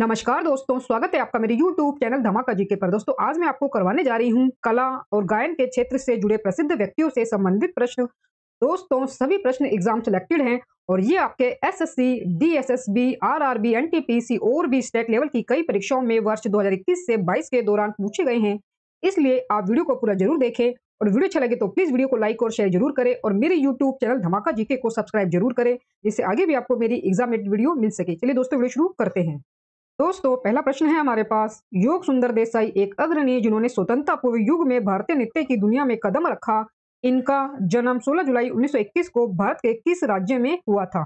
नमस्कार दोस्तों स्वागत है आपका मेरे YouTube चैनल धमाका जी के पर दोस्तों आज मैं आपको करवाने जा रही हूँ कला और गायन के क्षेत्र से जुड़े प्रसिद्ध व्यक्तियों से संबंधित प्रश्न दोस्तों सभी प्रश्न एग्जाम सेलेक्टेड हैं और ये आपके S S S S C D B N T P C और भी स्टेट लेवल की कई परीक्षाओं में वर्ष दो से बाईस के दौरान पूछे गए हैं इसलिए आप वीडियो को पूरा जरूर देखें और वीडियो अच्छा लगे तो प्लीज वीडियो को लाइक और शेयर जरूर करें और मेरे यूट्यूब चैनल धमाका जीके को सब्सक्राइब जरूर करें जिससे आगे भी आपको मेरी एग्जाम वीडियो मिल सके चलिए दोस्तों वीडियो शुरू करते हैं दोस्तों पहला प्रश्न है हमारे पास योग सुंदर देसाई एक अग्रणी जिन्होंने स्वतंत्रता पूर्व युग में भारतीय नृत्य की दुनिया में कदम रखा इनका जन्म 16 जुलाई 1921 को भारत के किस राज्य में हुआ था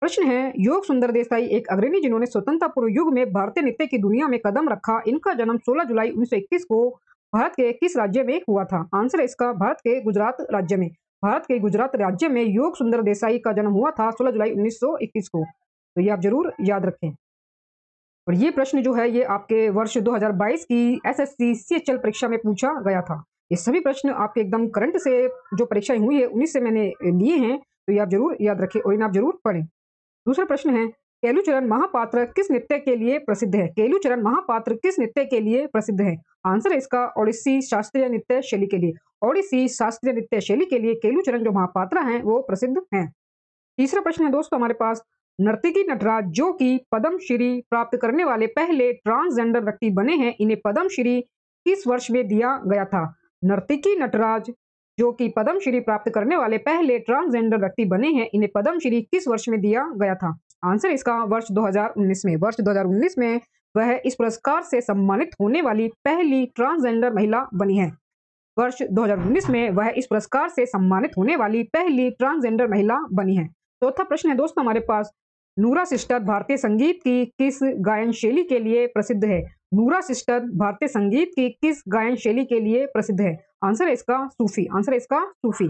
प्रश्न है योग सुंदर देसाई एक अग्रणी जिन्होंने स्वतंत्रता पूर्व युग में भारतीय नृत्य की दुनिया में कदम रखा इनका जन्म सोलह जुलाई उन्नीस को भारत के किस राज्य में हुआ था आंसर है इसका भारत के गुजरात राज्य में भारत के गुजरात राज्य में योग सुंदर देसाई का जन्म हुआ था सोलह जुलाई उन्नीस को तो ये आप जरूर याद रखें और ये प्रश्न जो है ये आपके वर्ष 2022 की एसएससी सीएचएल परीक्षा में पूछा गया था ये सभी प्रश्न आपके एकदम करंट से जो परीक्षाएं हुई है उन्हीं से मैंने लिए हैं तो ये आप जरूर याद रखें और इन्हें आप जरूर पढ़ें दूसरा प्रश्न है केलूचरण महापात्र किस नृत्य के लिए प्रसिद्ध है केलुचरण महापात्र किस नृत्य के लिए प्रसिद्ध है आंसर है इसका ओडिसी शास्त्रीय नृत्य शैली के लिए ओडिसी शास्त्रीय नृत्य शैली के लिए केलुचरण जो महापात्र हैं वो प्रसिद्ध हैं तीसरा प्रश्न है दोस्तों हमारे पास नर्तिकी नटराज जो कि पद्मश्री प्राप्त करने वाले पहले ट्रांसजेंडर व्यक्ति बने हैं इन्हें पद्मश्री किस वर्ष में दिया गया था नर्तिकी नटराज जो कि पद्मश्री श्री प्राप्त करने वाले पहले ट्रांसजेंडर व्यक्ति बने हैं इन्हें पद्मश्री किस वर्ष में दिया गया था आंसर इसका वर्ष 2019 में वर्ष 2019 में वह इस पुरस्कार से सम्मानित होने वाली पहली ट्रांसजेंडर महिला बनी है वर्ष 2019 में वह इस पुरस्कार से सम्मानित होने वाली पहली ट्रांसजेंडर महिला बनी है चौथा तो प्रश्न है दोस्तों हमारे पास नूरा सिस्टर भारतीय संगीत की किस गायन शैली के लिए प्रसिद्ध है नूरा सिस्टर भारतीय संगीत की किस गायन शैली के लिए प्रसिद्ध है आंसर है इसका सूफी आंसर है इसका सूफी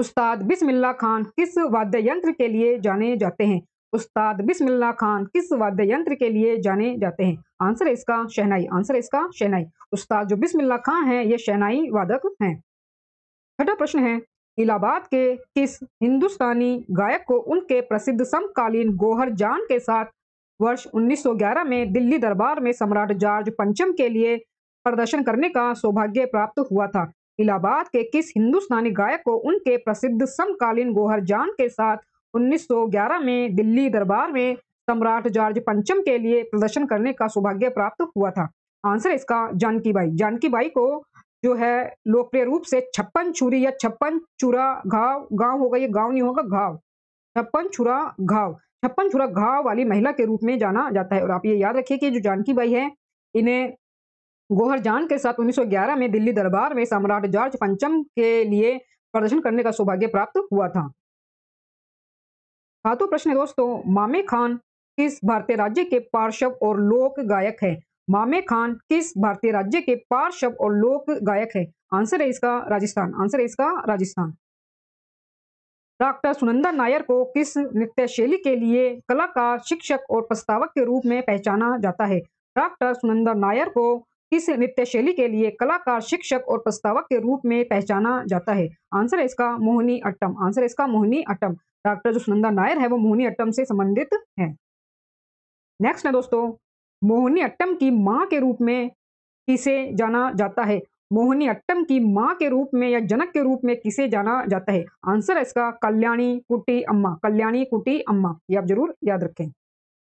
उस्ताद बिस्मिल्ला खान किस वाद्य यंत्र के लिए जाने जाते हैं उस्ताद बिस्मिल्ला खान किस वाद्य यंत्र के लिए जाने जाते हैं आंसर है इसका शहनाई आंसर है इसका शहनाई उस्ताद जो बिस्मिल्ला खान है ये शहनाई वादक हैं छठा प्रश्न है इलाहाबाद के किस हिंदुस्तानी गायक को उनके प्रसिद्ध समकालीन गोहर जान के साथ वर्ष 1911 में दिल्ली दरबार में सम्राट जॉर्ज पंचम के लिए प्रदर्शन करने का सौभाग्य प्राप्त हुआ था इलाहाबाद के किस हिंदुस्तानी गायक को उनके प्रसिद्ध समकालीन गोहर जान के साथ 1911 में दिल्ली दरबार में सम्राट जॉर्ज पंचम के लिए प्रदर्शन करने का सौभाग्य प्राप्त हुआ था आंसर इसका जानकी बाई जानकी बाई को जो है लोकप्रिय रूप से छप्पन छुरी या छप्पन चुरा घाव गांव होगा ये गांव नहीं होगा घाव छप्पन छुरा घाव छप्पन छुरा घाव वाली महिला के रूप में जाना जाता है और आप ये याद रखिए कि जो जानकी बाई है इन्हें गोहर जान के साथ 1911 में दिल्ली दरबार में सम्राट जॉर्ज पंचम के लिए प्रदर्शन करने का सौभाग्य प्राप्त हुआ था हाँ, तो प्रश्न दोस्तों मामे खान किस भारतीय राज्य के पार्श्व और लोक गायक है मामे खान किस भारतीय राज्य के पार्श्व और लोक गायक है आंसर है इसका राजस्थान आंसर है इसका राजस्थान डॉक्टर सुनंदा नायर को किस नृत्य शैली के लिए कलाकार शिक्षक और प्रस्तावक के रूप में पहचाना जाता है डॉक्टर सुनंदा नायर को किस नृत्य शैली के लिए कलाकार शिक्षक और प्रस्तावक के रूप में पहचाना जाता है आंसर है इसका मोहनी अट्टम आंसर है इसका मोहनी अट्टम डॉक्टर जो सुनंदा नायर है वो मोहनी अट्टम से संबंधित है नेक्स्ट है दोस्तों मोहनी अट्टम की माँ के रूप में किसे जाना जाता है मोहनी अट्टम की माँ के रूप में या जनक के रूप में किसे जाना जाता है आंसर है इसका कल्याणी कुटी अम्मा कल्याणी कुटी अम्मा ये आप जरूर याद रखें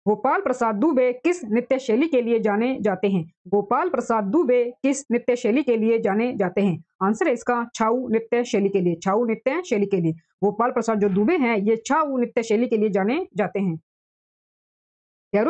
गोपाल प्रसाद दुबे किस नृत्य शैली के लिए जाने जाते हैं गोपाल प्रसाद दुबे किस नृत्य शैली के लिए जाने जाते हैं आंसर है इसका छाऊ नृत्य शैली के लिए छाऊ नृत्य शैली के लिए गोपाल प्रसाद जो दुबे हैं ये छाऊ नृत्य शैली के लिए जाने जाते हैं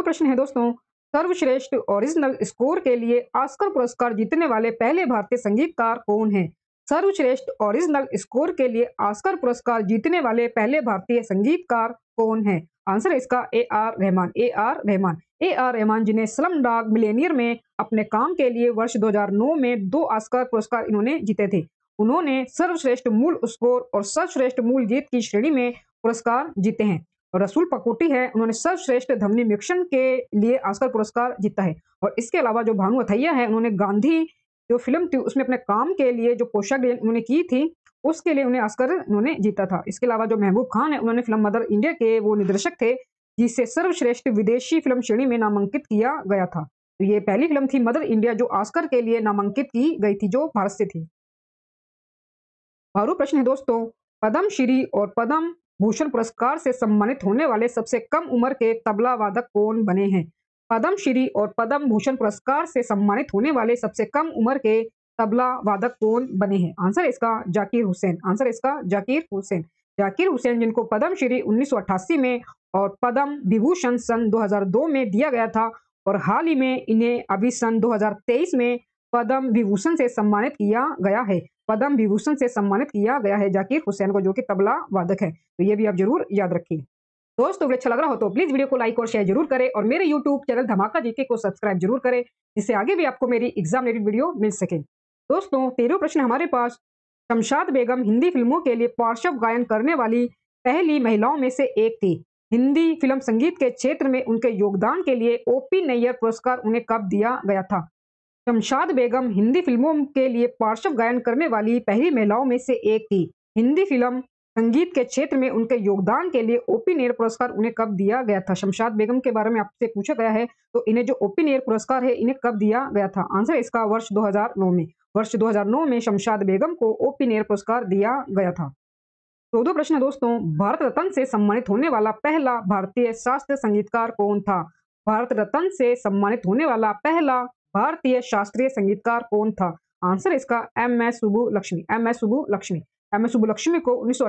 प्रश्न है दोस्तों सर्वश्रेष्ठ ओरिजिनल स्कोर के लिए ऑस्कर पुरस्कार जीतने वाले पहले भारतीय संगीतकार कौन हैं सर्वश्रेष्ठ ओरिजिनल स्कोर के लिए ऑस्कर पुरस्कार जीतने वाले पहले भारतीय संगीतकार कौन हैं आंसर इसका A R Rahman A R Rahman A R Rahman जिन्हें स्लम डाग मिलेनियर में अपने काम के लिए वर्ष 2009 में दो ऑस्कर पुरस्कार इन्होंने जीते थे उन्होंने सर्वश्रेष्ठ मूल स्कोर और सर्वश्रेष्ठ मूल गीत की श्रेणी में पुरस्कार जीते हैं रसूल पकोटी है उन्होंने सर्वश्रेष्ठ ध्वनि मिक्सन के लिए आस्कर पुरस्कार जीता है और इसके अलावा जो भानु अथैया है उन्होंने गांधी जो फिल्म थी उसमें अपने काम के लिए जो पोशाक उन्होंने की थी उसके लिए उन्हें आस्कर उन्होंने जीता था इसके अलावा जो महबूब खान है उन्होंने फिल्म मदर इंडिया के वो निर्देशक थे जिसे सर्वश्रेष्ठ विदेशी फिल्म श्रेणी में नामांकित किया गया था तो ये पहली फिल्म थी मदर इंडिया जो आस्कर के लिए नामांकित की गई थी जो भारत से थी भारू प्रश्न है दोस्तों पदम श्री और पदम भूषण पुरस्कार से सम्मानित होने वाले सबसे कम उम्र के तबला वादक कौन बने हैं पदम श्री और पदम भूषण पुरस्कार से सम्मानित होने वाले सबसे कम उम्र के तबला वादक कौन बने हैं आंसर इसका जाकिर हुसैन आंसर इसका जाकिर हुसैन जाकिर हुसैन जिनको पदम श्री उन्नीस में और पदम विभूषण सन 2002 में दिया गया था और हाल ही में इन्हें अभी सन 2023 में पदम विभूषण से सम्मानित किया गया है पद्म विभूषण से सम्मानित किया गया है जाकिर हुसैन को जो कि तबला वादक है तो ये भी आप जरूर याद रखिए दोस्तों अगर अच्छा लग रहा हो तो प्लीज वीडियो को लाइक और शेयर जरूर करें और मेरे यूट्यूब चैनल धमाका जीके को सब्सक्राइब जरूर करें जिससे आगे भी आपको मेरी एग्जाम रिलेटेड वीडियो मिल सके दोस्तों तेरह प्रश्न हमारे पास शमशाद बेगम हिंदी फिल्मों के लिए पार्श्व गायन करने वाली पहली महिलाओं में से एक थी हिंदी फिल्म संगीत के क्षेत्र में उनके योगदान के लिए ओपी नैयर पुरस्कार उन्हें कब दिया गया था शमशाद बेगम हिंदी फिल्मों के लिए पार्श्व गायन करने वाली पहली महिलाओं में से एक थी हिंदी फिल्म संगीत के क्षेत्र में उनके योगदान के लिए ओपी नेर पुरस्कार उन्हें कब दिया गया था शमशाद बेगम के बारे में आपसे पूछा गया है तो इन्हें जो ओपी नेर पुरस्कार है इन्हें कब दिया गया था आंसर इसका वर्ष 2009 में वर्ष 2009 में शमशाद बेगम को ओपी नेर पुरस्कार दिया गया था चौदह प्रश्न दोस्तों भारत रत्न से सम्मानित होने वाला पहला भारतीय शास्त्रीय संगीतकार कौन था भारत रत्न से सम्मानित होने वाला पहला भारतीय शास्त्रीय संगीतकार कौन था आंसर इसका M S Subbulakshmi M S Subbulakshmi M S Subbulakshmi को उन्नीस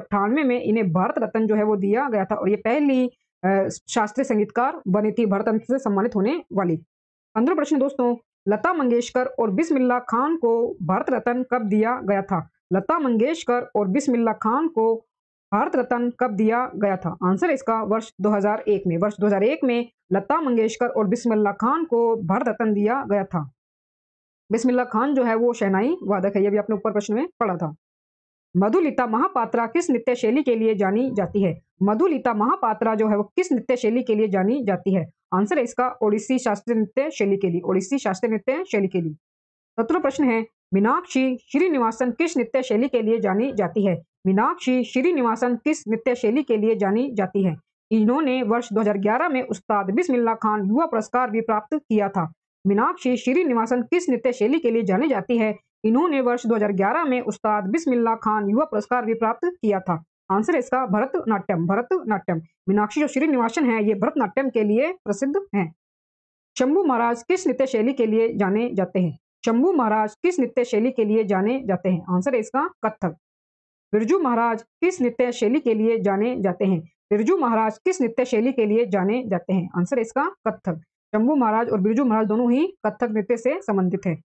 में इन्हें भारत रत्न जो है वो दिया गया था और ये पहली शास्त्रीय संगीतकार बनी थी भारत रत्न से सम्मानित होने वाली पंद्रह प्रश्न दोस्तों लता मंगेशकर और बिस्मिल्ला खान को भारत रत्न कब दिया गया था लता मंगेशकर और बिस्मिल्ला खान को भारत रत्न कब दिया गया था आंसर इसका वर्ष 2001 में वर्ष 2001 में लता मंगेशकर और बिस्मिल्ला खान को भारत रत्न दिया गया था बिस्मिल्ला खान जो है वो शहनाई वादक है ये भी आपने ऊपर प्रश्न में पढ़ा था मधुलिता महापात्रा किस नृत्य शैली के लिए जानी जाती है मधुलिता महापात्रा जो है वो किस नृत्य शैली के लिए जानी जाती है आंसर है इसका ओडिसी शास्त्रीय नृत्य शैली के लिए ओडिसी शास्त्रीय नृत्य शैली के लिए सत्रह प्रश्न है मीनाक्षी श्रीनिवासन किस नृत्य शैली के लिए जानी जाती है मीनाक्षी श्रीनिवासन किस नृत्य शैली के लिए जानी जाती है इन्होंने वर्ष 2011 में उस्ताद बिस्मिल्ला खान युवा पुरस्कार भी प्राप्त किया था मीनाक्षी श्रीनिवासन किस नृत्य शैली के लिए जानी जाती है इन्होंने वर्ष 2011 में उस्ताद बिस्मिल्ला खान युवा पुरस्कार भी प्राप्त किया था आंसर इसका भरतनाट्यम भरतनाट्यम मीनाक्षी जो श्रीनिवासन है ये भरतनाट्यम के लिए प्रसिद्ध है शंभु महाराज किस नृत्य शैली के लिए जाने जाते हैं शंभू महाराज किस नृत्य शैली के लिए जाने जाते हैं आंसर है इसका कथक बिरजू महाराज किस नृत्य शैली के लिए जाने जाते हैं बिरजू महाराज किस नृत्य शैली के लिए जाने जाते हैं आंसर इसका कथक शंभू महाराज और बिरजू महाराज दोनों ही कथक नृत्य से संबंधित है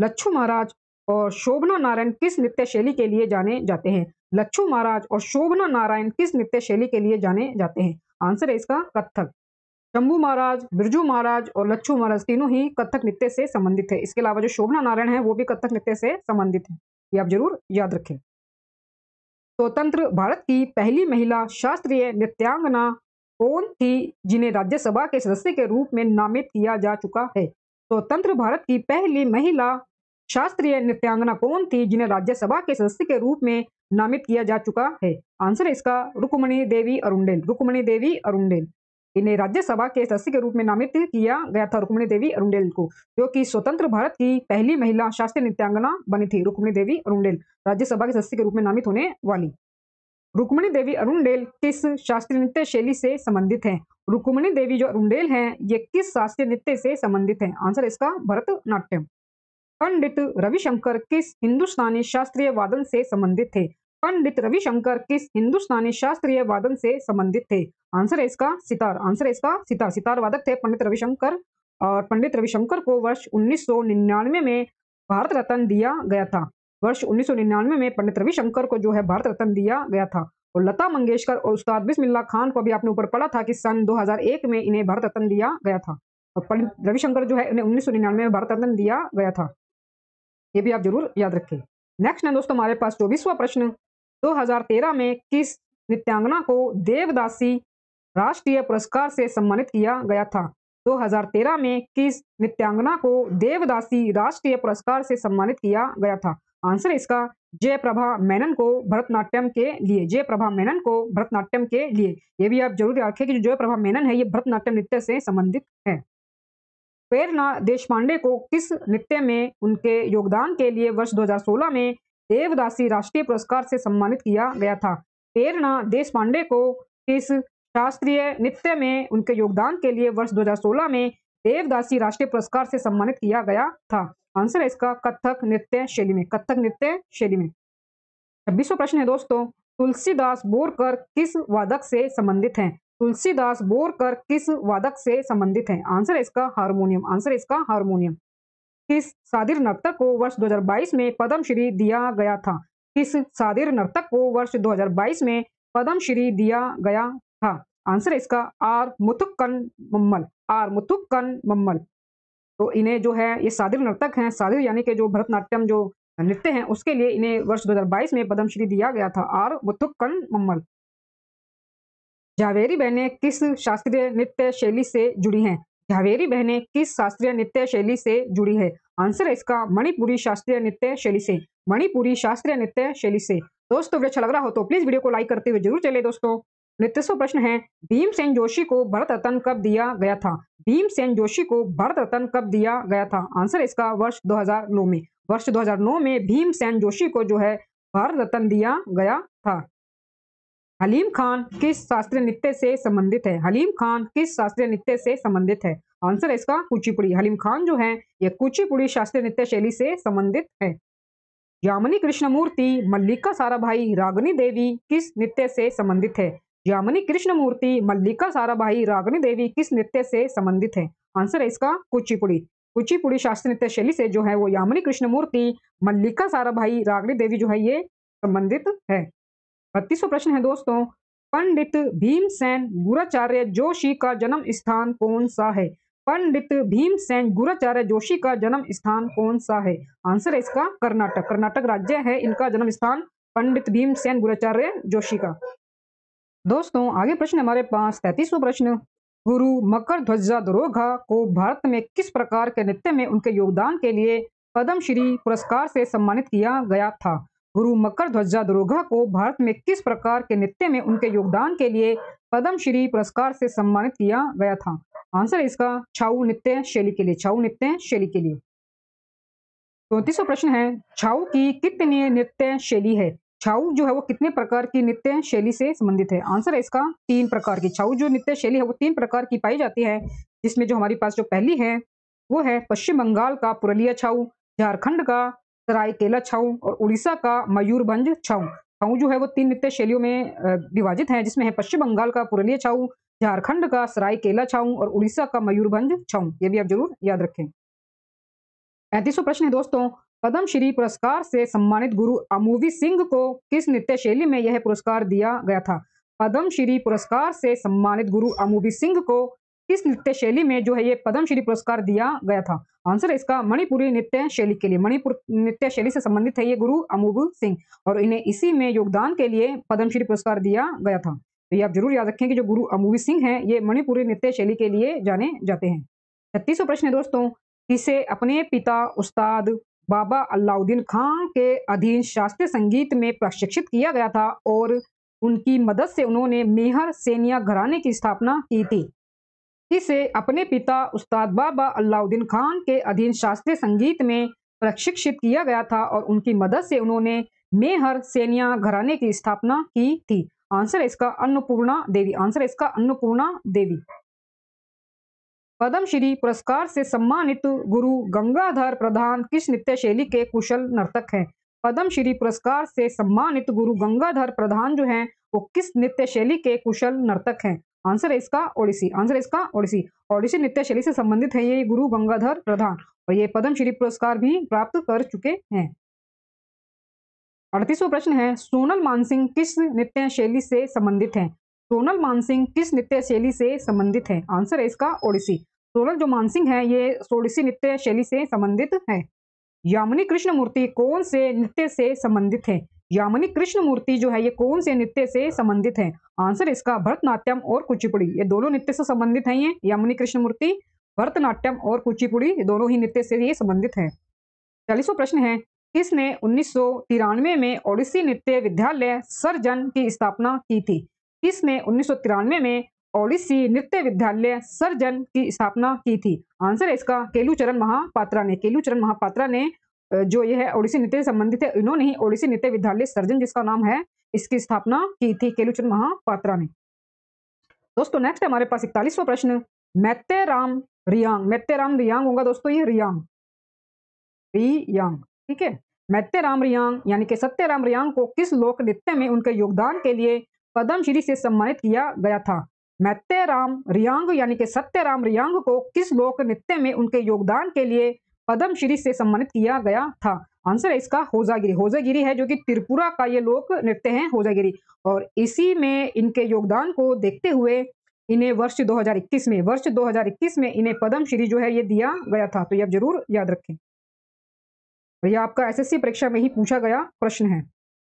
लच्छू महाराज और शोभना नारायण किस नृत्य शैली के लिए जाने जाते हैं लच्छू महाराज और शोभना नारायण किस नृत्य शैली के लिए जाने जाते हैं आंसर है इसका कथक शंभू महाराज बिरजू महाराज और लच्छू महाराज तीनों ही कथक नृत्य से संबंधित है इसके अलावा जो शोभना नारायण है वो भी कथक नृत्य से संबंधित है ये आप जरूर याद रखें स्वतंत्र भारत की पहली महिला शास्त्रीय नृत्यांगना कौन थी जिन्हें राज्यसभा के सदस्य के रूप में नामित किया जा चुका है स्वतंत्र भारत की पहली महिला शास्त्रीय नृत्यांगना कौन थी जिन्हें राज्यसभा के सदस्य के रूप में नामित किया जा चुका है आंसर इसका रुकमणी देवी अरुंडेल रुकमणी देवी अरुंडेल इन्हें राज्यसभा के सदस्य के रूप में नामित किया गया था रुक्मिणी देवी अरुंडेल को जो कि स्वतंत्र भारत की पहली महिला शास्त्रीय नृत्यांगना बनी थी रुक्मिणी देवी अरुंडेल राज्यसभा के सदस्य के रूप में नामित होने वाली रुक्मिणी देवी अरुंडेल किस शास्त्रीय नृत्य शैली से संबंधित है रुक्मिणी देवी जो अरुंडेल हैं ये किस शास्त्रीय नृत्य से संबंधित है आंसर इसका भरतनाट्यम पंडित रविशंकर किस हिंदुस्तानी शास्त्रीय वादन से संबंधित थे पंडित रविशंकर किस हिंदुस्तानी शास्त्रीय वादन से संबंधित थे आंसर है इसका सितार आंसर है इसका सितार सितार वादक थे पंडित रविशंकर और पंडित रविशंकर को वर्ष 1999 में भारत रत्न दिया गया था वर्ष 1999 में पंडित रविशंकर को जो है भारत रत्न दिया गया था और तो लता मंगेशकर और उस्ताद बिस्मिल्ला खान को भी आपने ऊपर पढ़ा था कि सन 2001 में इन्हें भारत रत्न दिया गया था और पंडित रविशंकर जो है इन्हें उन्नीस में भारत रत्न दिया गया था ये भी आप जरूर याद रखें नेक्स्ट है दोस्तों हमारे पास चौबीसवा प्रश्न 2013 में किस नृत्यांगना को देवदासी राष्ट्रीय पुरस्कार से सम्मानित किया गया था 2013 में किस नृत्यांगना को देवदासी राष्ट्रीय पुरस्कार से सम्मानित किया गया था आंसर इसका जयप्रभा मेनन को भरतनाट्यम के लिए जयप्रभा मेनन को भरतनाट्यम के लिए ये भी आप जरूर रखें कि जो जयप्रभा मेनन है ये भरतनाट्यम नृत्य से संबंधित है प्रेरणा देशपांडे को किस नृत्य में उनके योगदान के लिए वर्ष 2016 में देवदासी राष्ट्रीय पुरस्कार से सम्मानित किया गया था प्रेरणा देश पांडे को इस शास्त्रीय नृत्य में उनके योगदान के लिए वर्ष 2016 में देवदासी राष्ट्रीय पुरस्कार से सम्मानित किया गया था आंसर है इसका कथक नृत्य शैली में कथक नृत्य शैली में छब्बीसवा प्रश्न है दोस्तों तुलसीदास बोरकर किस वादक से संबंधित हैं तुलसीदास बोरकर किस वादक से संबंधित हैं आंसर है इसका हारमोनियम आंसर है इसका हारमोनियम किस सादिर नर्तक को वर्ष 2022 में पद्म श्री दिया गया था किस सादिर नर्तक को वर्ष 2022 में पद्म श्री दिया गया था आंसर इसका R Muthukannammal R Muthukannammal तो इन्हें जो है ये सादिर नर्तक हैं सादिर यानी कि जो भरतनाट्यम जो नृत्य हैं उसके लिए इन्हें वर्ष 2022 में पद्मश्री दिया गया था आर मुथुक्कन मम्मल जावेरी बहनें किस शास्त्रीय नृत्य शैली से जुड़ी हैं झावेरी बहने किस शास्त्रीय नृत्य शैली से जुड़ी है आंसर है इसका मणिपुरी शास्त्रीय नृत्य शैली से मणिपुरी शास्त्रीय नृत्य शैली से दोस्तों अच्छा लग रहा हो तो प्लीज वीडियो को लाइक करते हुए जरूर चले दोस्तों नृत्यसो प्रश्न है भीमसेन जोशी को भरत रत्न कब दिया गया था भीमसेन जोशी को भरत रत्न कब दिया गया था आंसर इसका वर्ष 2009 में वर्ष 2009 में भीमसेन जोशी को जो है भारत रत्न दिया गया था हलीम खान किस शास्त्रीय नृत्य से संबंधित है हलीम खान किस शास्त्रीय नृत्य से संबंधित है आंसर है इसका कुचिपुड़ी हलीम खान जो है यह कुचिपुड़ी शास्त्रीय नृत्य शैली से संबंधित है यामिनी कृष्णमूर्ति मल्लिका साराभाई रागनी देवी किस नृत्य से संबंधित है यामिनी कृष्णमूर्ति मल्लिका साराभाई रागनी देवी किस नृत्य से संबंधित है आंसर है इसका कुचिपुड़ी कुचिपुड़ी शास्त्रीय नृत्य शैली से जो है वो यामिनी कृष्णमूर्ति मल्लिका साराभाई रागनी देवी जो है ये संबंधित है बत्तीसवा प्रश्न है दोस्तों पंडित भीमसेन गुराचार्य जोशी का जन्म स्थान कौन सा है पंडित भीमसेन गुराचार्य जोशी का जन्म स्थान कौन सा है आंसर है इसका कर्नाटक कर्नाटक राज्य है इनका जन्म स्थान पंडित भीमसेन गुराचार्य जोशी का दोस्तों आगे प्रश्न हमारे पास तैतीसवा प्रश्न गुरु मकर ध्वजा दरोघा को भारत में किस प्रकार के नृत्य में उनके योगदान के लिए पद्मश्री पुरस्कार से सम्मानित किया गया था गुरु मकर ध्वजा दुर्गा को भारत में किस प्रकार के नृत्य में उनके योगदान के लिए पद्म श्री पुरस्कार से सम्मानित किया गया था आंसर इसका छाऊ नृत्य शैली के लिए छाऊ नृत्य शैली के लिए चौतीसवा तो प्रश्न है छाऊ की कितनी नृत्य शैली है छाऊ जो है वो कितने प्रकार की नृत्य शैली से संबंधित है आंसर है इसका तीन प्रकार की छाऊ जो नृत्य शैली है वो तीन प्रकार की पाई जाती है जिसमें जो हमारे पास जो पहली है वो है पश्चिम बंगाल का पुरलिया छाऊ झारखंड का सरायकेला छऊ और उड़ीसा का मयूरभंज छऊ छऊ जो है वो तीन नृत्य शैलियों में विभाजित है जिसमें है पश्चिम बंगाल का पुरलिया छऊ झारखंड का सरायकेला छाऊ और उड़ीसा का मयूरभंज छऊ ये भी आप जरूर याद रखें पैंतीसो प्रश्न है दोस्तों पद्म श्री पुरस्कार से सम्मानित गुरु अमूवी सिंह को किस नृत्य शैली में यह पुरस्कार दिया गया था पद्म श्री पुरस्कार से सम्मानित गुरु अमूवी सिंह को किस नृत्य शैली में जो है ये पद्म श्री पुरस्कार दिया गया था आंसर है इसका मणिपुरी नृत्य शैली के लिए मणिपुर नृत्य शैली से संबंधित है ये गुरु अमूब सिंह और इन्हें इसी में योगदान के लिए पद्मश्री पुरस्कार दिया गया था तो ये आप जरूर याद रखें कि जो गुरु अमूबी सिंह हैं ये मणिपुरी नृत्य शैली के लिए जाने जाते हैं छत्तीसवा प्रश्न है दोस्तों किसे अपने पिता उस्ताद बाबा अलाउद्दीन खान के अधीन शास्त्रीय संगीत में प्रशिक्षित किया गया था और उनकी मदद से उन्होंने मेहर सेनिया घराने की स्थापना की थी इसे अपने पिता उस्ताद बाबा अलाउद्दीन खान के अधीन शास्त्रीय संगीत में प्रशिक्षित किया गया था और उनकी मदद से उन्होंने मेहर सेनिया घराने की स्थापना की थी आंसर इसका अन्नपूर्णा देवी आंसर इसका अन्नपूर्णा देवी पद्म श्री पुरस्कार से सम्मानित गुरु गंगाधर प्रधान किस नृत्य शैली के कुशल नर्तक हैं पद्म श्री पुरस्कार से सम्मानित गुरु गंगाधर प्रधान जो हैं वो किस नृत्य शैली के कुशल नर्तक हैं आंसर है इसका ओडिसी आंसर है इसका ओडिसी ओडिसी नृत्य शैली से संबंधित है ये गुरु गंगाधर प्रधान और ये श्री पुरस्कार भी प्राप्त कर चुके हैं अड़तीसवा प्रश्न है सोनल मानसिंह किस नृत्य शैली से संबंधित है सोनल मानसिंह किस नृत्य शैली से संबंधित है आंसर है इसका ओडिसी सोनल जो मानसिंह है ये ओडिसी नृत्य शैली से संबंधित है यामिनी कृष्ण मूर्ति कौन से नृत्य से संबंधित है यामनी कृष्ण मूर्ति जो है ये कौन से नृत्य से संबंधित है आंसर इसका भरतनाट्यम और कुचिपुड़ी ये दोनों नृत्य से संबंधित है ये यामिनी कृष्ण मूर्ति भरतनाट्यम और कुचिपुड़ी दोनों ही नृत्य से ये संबंधित है चालीसवा प्रश्न है किसने उन्नीस में ओडिसी नृत्य विद्यालय सरजन की स्थापना की थी किसने उन्नीस में ओडिसी नृत्य विद्यालय सरजन की स्थापना की थी आंसर है इसका केलुचरण महापात्रा ने केलुचरण महापात्रा ने जो ये है ओडिसी नृत्य से संबंधित है इन्होंने ही ओडिसी नृत्य विद्यालय सर्जन जिसका नाम है इसकी स्थापना की थी केलुचंद महापात्रा ने दोस्तों नेक्स्ट हमारे पास इकतालीसवा प्रश्न मैत्य राम रियांग मैत्य राम रियांग होगा दोस्तों ये रियांग रियांग ठीक है मैत्य राम रियांग यानी कि सत्य राम रियांग को किस लोक नृत्य में उनके योगदान के लिए पद्म श्री से सम्मानित किया गया था मैत्य राम रियांग यानी कि सत्य राम रियांग को किस लोक नृत्य में उनके योगदान के लिए पद्मश्री से सम्मानित किया गया था आंसर है इसका होजागिरी होजागिरी है जो कि त्रिपुरा का ये लोक नृत्य है होजागिरी और इसी में इनके योगदान को देखते हुए इन्हें वर्ष 2021 में वर्ष 2021 में इन्हें पद्मश्री जो है ये दिया गया था तो ये आप जरूर याद रखें तो यह आपका एसएससी परीक्षा में ही पूछा गया प्रश्न है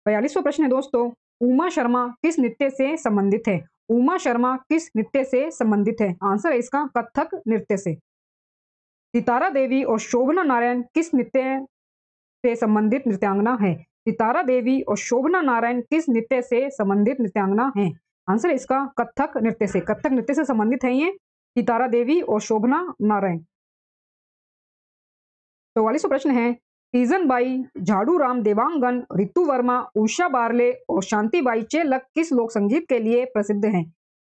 बयालीसवा प्रश्न है दोस्तों उमा शर्मा किस नृत्य से संबंधित है उमा शर्मा किस नृत्य से संबंधित है आंसर है इसका कथक नृत्य से सितारा देवी और शोभना नारायण किस नृत्य से संबंधित नृत्यांगना है सितारा देवी और शोभना नारायण किस नृत्य से संबंधित नृत्यांगना है आंसर इसका कथक नृत्य से कथक नृत्य से संबंधित है ये सितारा देवी और शोभना नारायण चौवालीस तो प्रश्न है तीजन बाई झाड़ू राम देवांगन रितु वर्मा उषा बारले और शांति बाई चेलक किस लोक संगीत के लिए प्रसिद्ध हैं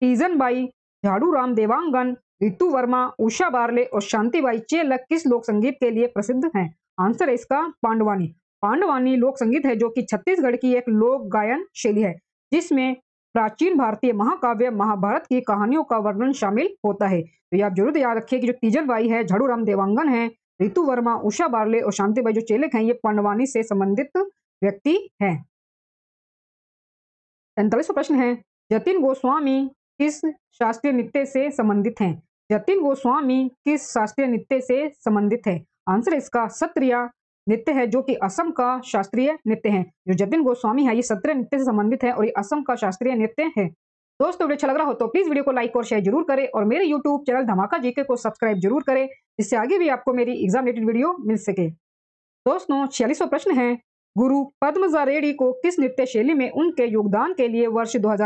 तीजन बाई झाड़ू राम देवांगन रितु वर्मा उषा बारले और शांतिबाई चेलक किस लोक संगीत के लिए प्रसिद्ध हैं आंसर है इसका पांडवानी पांडवानी लोक संगीत है जो कि छत्तीसगढ़ की एक लोक गायन शैली है जिसमें प्राचीन भारतीय महाकाव्य महाभारत की कहानियों का वर्णन शामिल होता है तो ये आप जरूर याद रखिए कि जो तीजन बाई है झाड़ूराम देवांगन है रितु वर्मा उषा बारले और शांतिबाई जो चेलक है ये पांडवानी से संबंधित व्यक्ति है तैतालीसवा प्रश्न है जतिन गोस्वामी किस शास्त्रीय नृत्य से संबंधित हैं जतिन गोस्वामी किस शास्त्रीय नृत्य से संबंधित है आंसर इसका सत्रिया नृत्य है जो कि असम का शास्त्रीय नृत्य है जो जतिन गोस्वामी है ये सत्रिय नृत्य से संबंधित है और ये असम का शास्त्रीय नृत्य है दोस्तों वीडियो अच्छा लग रहा हो तो प्लीज वीडियो को लाइक और शेयर जरूर करें और मेरे यूट्यूब चैनल धमाका जीके को सब्सक्राइब जरूर करें जिससे आगे भी आपको मेरी एग्जाम रिलेटेड वीडियो मिल सके दोस्तों छियालीसवा प्रश्न है गुरु पद्मजा रेड्डी को किस नृत्य शैली में उनके योगदान के लिए वर्ष दो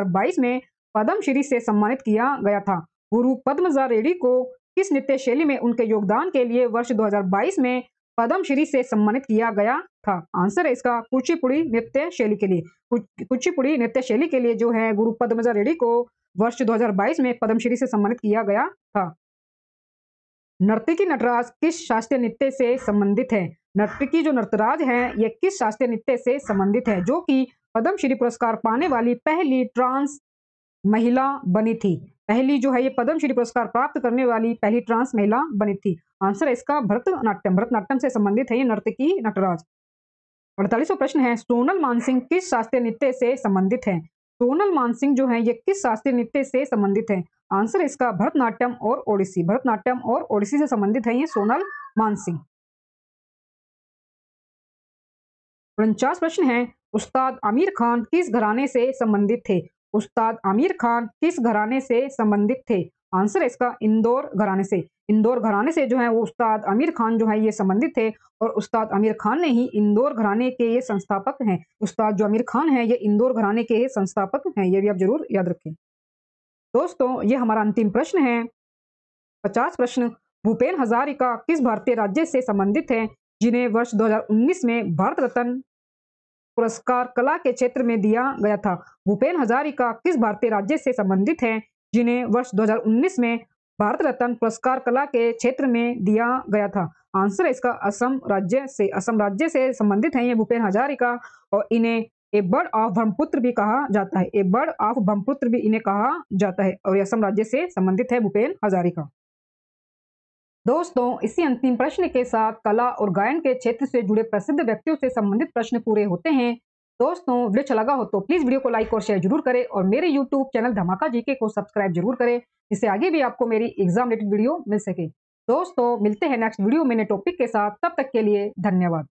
में पद्मश्री से सम्मानित किया गया था गुरु पद्मजा रेड्डी को किस नृत्य शैली में उनके योगदान के लिए वर्ष 2022 में पद्म श्री से सम्मानित किया गया था आंसर है इसका कुचिपुड़ी नृत्य शैली के लिए कुचिपुड़ी नृत्य शैली के लिए जो है गुरु पद्मजा रेड्डी को वर्ष 2022 में पद्मश्री से सम्मानित किया गया था नर्तिकी नटराज किस शास्त्रीय नृत्य से संबंधित है नर्तिकी जो नर्तराज है ये किस शास्त्रीय नृत्य से संबंधित है जो कि पद्मश्री पुरस्कार पाने वाली पहली ट्रांस महिला बनी थी पहली जो है ये पद्मश्री पुरस्कार प्राप्त करने वाली पहली ट्रांस महिला बनी थी आंसर है इसका भरतनाट्यम भरतनाट्यम से संबंधित है ये नर्तकी नटराज अड़तालीसवा प्रश्न है सोनल मानसिंह किस शास्त्रीय नृत्य से संबंधित है सोनल मानसिंह जो है ये किस शास्त्रीय नृत्य से संबंधित है आंसर इसका भरतनाट्यम और ओडिसी भरतनाट्यम और ओडिसी से संबंधित है ये सोनल मानसिंह उनचास प्रश्न है उस्ताद आमिर खान किस घराने से संबंधित थे उस्ताद आमिर खान किस घराने से संबंधित थे आंसर है इसका इंदौर घराने से इंदौर घराने से जो है वो उस्ताद आमिर खान जो है ये संबंधित थे और उस्ताद आमिर खान ने ही इंदौर घराने के ये संस्थापक हैं उस्ताद जो आमिर खान है ये इंदौर घराने के संस्थापक हैं ये भी आप जरूर याद रखें दोस्तों ये हमारा अंतिम प्रश्न है पचास प्रश्न भूपेन हजारिका किस भारतीय राज्य से संबंधित है जिन्हें वर्ष दो में भारत रत्न पुरस्कार कला के क्षेत्र में दिया गया था भूपेन हजारिका किस भारतीय राज्य से संबंधित है जिन्हें वर्ष 2019 में भारत रत्न पुरस्कार कला के क्षेत्र में दिया गया था आंसर है इसका असम राज्य से असम राज्य से संबंधित है ये भूपेन हजारिका और इन्हें ए बर्ड ऑफ ब्रह्मपुत्र भी कहा जाता है ए बर्ड ऑफ ब्रह्मपुत्र भी इन्हें कहा जाता है और असम राज्य से संबंधित है भूपेन हजारिका दोस्तों इसी अंतिम प्रश्न के साथ कला और गायन के क्षेत्र से जुड़े प्रसिद्ध व्यक्तियों से संबंधित प्रश्न पूरे होते हैं दोस्तों वीडियो अच्छा लगा हो तो प्लीज़ वीडियो को लाइक और शेयर जरूर करें और मेरे यूट्यूब चैनल धमाका जीके को सब्सक्राइब जरूर करें जिससे आगे भी आपको मेरी एग्जाम रिलेटेड वीडियो मिल सके दोस्तों मिलते हैं नेक्स्ट वीडियो में टॉपिक के साथ तब तक के लिए धन्यवाद